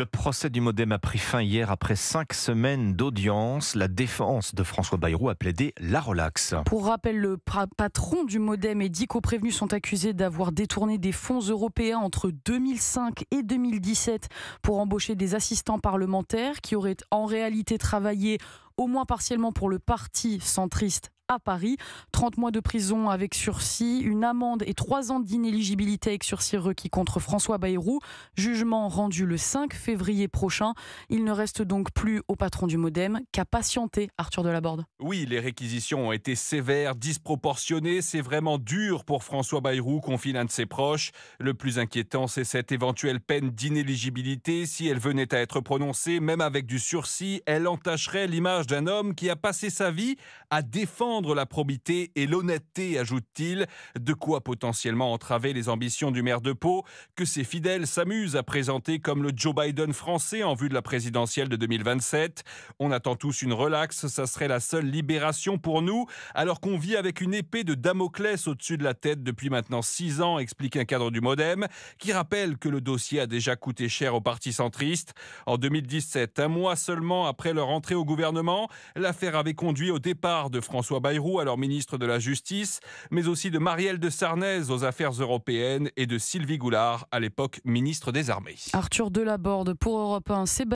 Le procès du Modem a pris fin hier après cinq semaines d'audience. La défense de François Bayrou a plaidé la relaxe. Pour rappel, le patron du Modem et dit co-prévenus sont accusés d'avoir détourné des fonds européens entre 2005 et 2017 pour embaucher des assistants parlementaires qui auraient en réalité travaillé au moins partiellement pour le parti centriste à Paris. 30 mois de prison avec sursis, une amende et 3 ans d'inéligibilité avec sursis requis contre François Bayrou. Jugement rendu le 5 février prochain. Il ne reste donc plus au patron du Modem qu'à patienter, Arthur Delaborde. Oui, les réquisitions ont été sévères, disproportionnées. C'est vraiment dur pour François Bayrou, confie l'un de ses proches. Le plus inquiétant, c'est cette éventuelle peine d'inéligibilité. Si elle venait à être prononcée, même avec du sursis, elle entacherait l'image d'un homme qui a passé sa vie à défendre la probité et l'honnêteté, ajoute-t-il, de quoi potentiellement entraver les ambitions du maire de Pau, que ses fidèles s'amusent à présenter comme le Joe Biden français en vue de la présidentielle de 2027. On attend tous une relaxe, ça serait la seule libération pour nous, alors qu'on vit avec une épée de Damoclès au-dessus de la tête depuis maintenant six ans, explique un cadre du Modem, qui rappelle que le dossier a déjà coûté cher au Parti centriste. En 2017, un mois seulement après leur entrée au gouvernement, l'affaire avait conduit au départ de François alors ministre de la Justice, mais aussi de Marielle de Sarnez aux Affaires européennes et de Sylvie Goulard, à l'époque ministre des Armées. Arthur Delaborde pour Europe 1,